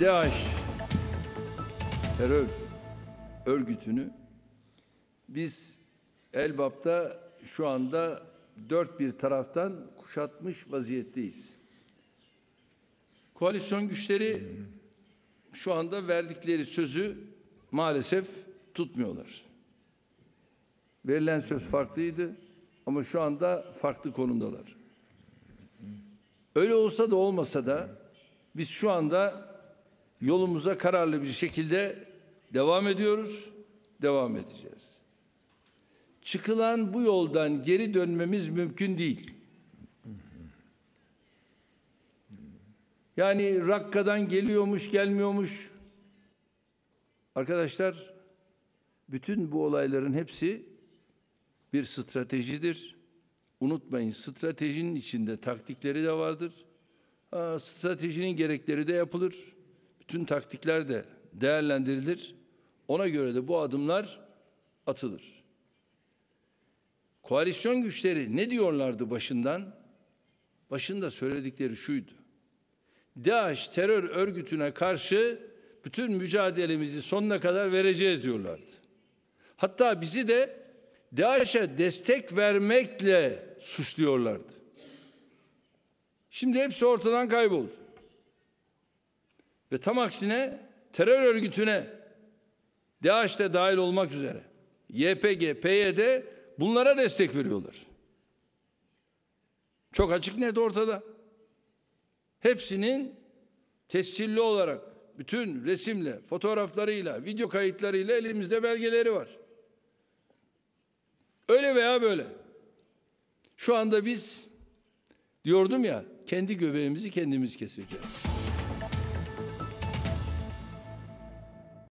DAEŞ terör örgütünü biz Elbap'ta şu anda dört bir taraftan kuşatmış vaziyetteyiz. Koalisyon güçleri şu anda verdikleri sözü maalesef tutmuyorlar. Verilen söz farklıydı ama şu anda farklı konumdalar. Öyle olsa da olmasa da biz şu anda yolumuza kararlı bir şekilde devam ediyoruz, devam edeceğiz. Çıkılan bu yoldan geri dönmemiz mümkün değil. Yani Rakka'dan geliyormuş, gelmiyormuş. Arkadaşlar, bütün bu olayların hepsi bir stratejidir. Unutmayın, stratejinin içinde taktikleri de vardır. Aa, stratejinin gerekleri de yapılır bütün taktikler de değerlendirilir. Ona göre de bu adımlar atılır. Koalisyon güçleri ne diyorlardı başından? Başında söyledikleri şuydu. DAEŞ terör örgütüne karşı bütün mücadelemizi sonuna kadar vereceğiz diyorlardı. Hatta bizi de DAEŞ'e destek vermekle suçluyorlardı. Şimdi hepsi ortadan kayboldu. Ve tam aksine terör örgütüne DAEŞ de dahil olmak üzere YPG, PYD bunlara destek veriyorlar. Çok açık net ortada. Hepsinin tescilli olarak bütün resimle, fotoğraflarıyla, video kayıtlarıyla elimizde belgeleri var. Öyle veya böyle. Şu anda biz diyordum ya kendi göbeğimizi kendimiz keseceğiz.